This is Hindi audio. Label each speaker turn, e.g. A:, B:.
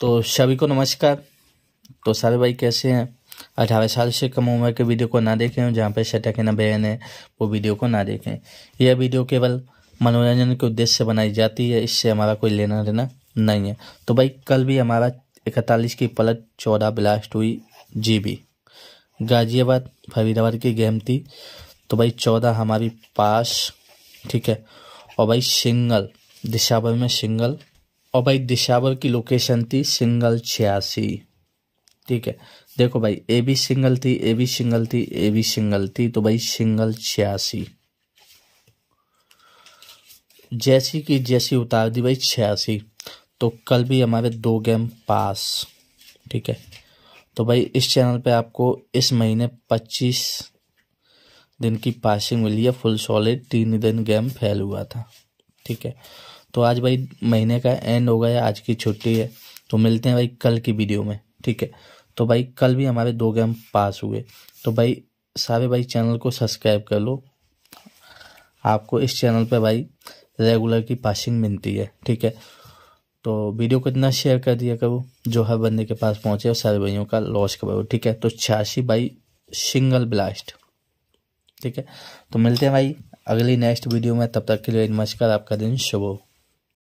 A: तो सभी को नमस्कार तो सारे भाई कैसे हैं अठारह साल से कम उम्र के वीडियो को ना देखें जहाँ पर सटक न बहन है वो वीडियो को ना देखें यह वीडियो केवल मनोरंजन के उद्देश्य से बनाई जाती है इससे हमारा कोई लेना देना नहीं है तो भाई कल भी हमारा इकतालीस की पलट चौदह ब्लास्ट हुई जीबी गाजियाबाद फरीदाबाद की गेम थी तो भाई चौदह हमारी पास ठीक है और भाई सिंगल दिशाभर में सिंगल और भाई दिशावर की लोकेशन थी सिंगल छियासी ठीक है देखो भाई ए भी सिंगल थी ए भी सिंगल थी ए भी सिंगल थी तो भाई सिंगल छियासी जैसी की जैसी उतार दी भाई छियासी तो कल भी हमारे दो गेम पास ठीक है तो भाई इस चैनल पे आपको इस महीने पच्चीस दिन की पासिंग मिली है फुल सॉलिड तीन दिन गेम फेल हुआ था ठीक है तो आज भाई महीने का एंड हो गया आज की छुट्टी है तो मिलते हैं भाई कल की वीडियो में ठीक है तो भाई कल भी हमारे दो गेम पास हुए तो भाई सारे भाई चैनल को सब्सक्राइब कर लो आपको इस चैनल पर भाई रेगुलर की पासिंग मिलती है ठीक है तो वीडियो को इतना शेयर कर दिया करो जो हर बंदे के पास पहुंचे और सारे भाइयों का लॉस करो ठीक है तो छियासी बाई सिंगल ब्लास्ट ठीक है तो मिलते हैं भाई अगली नेक्स्ट वीडियो में तब तक के लिए नमस्कार आपका दिन शुभ हो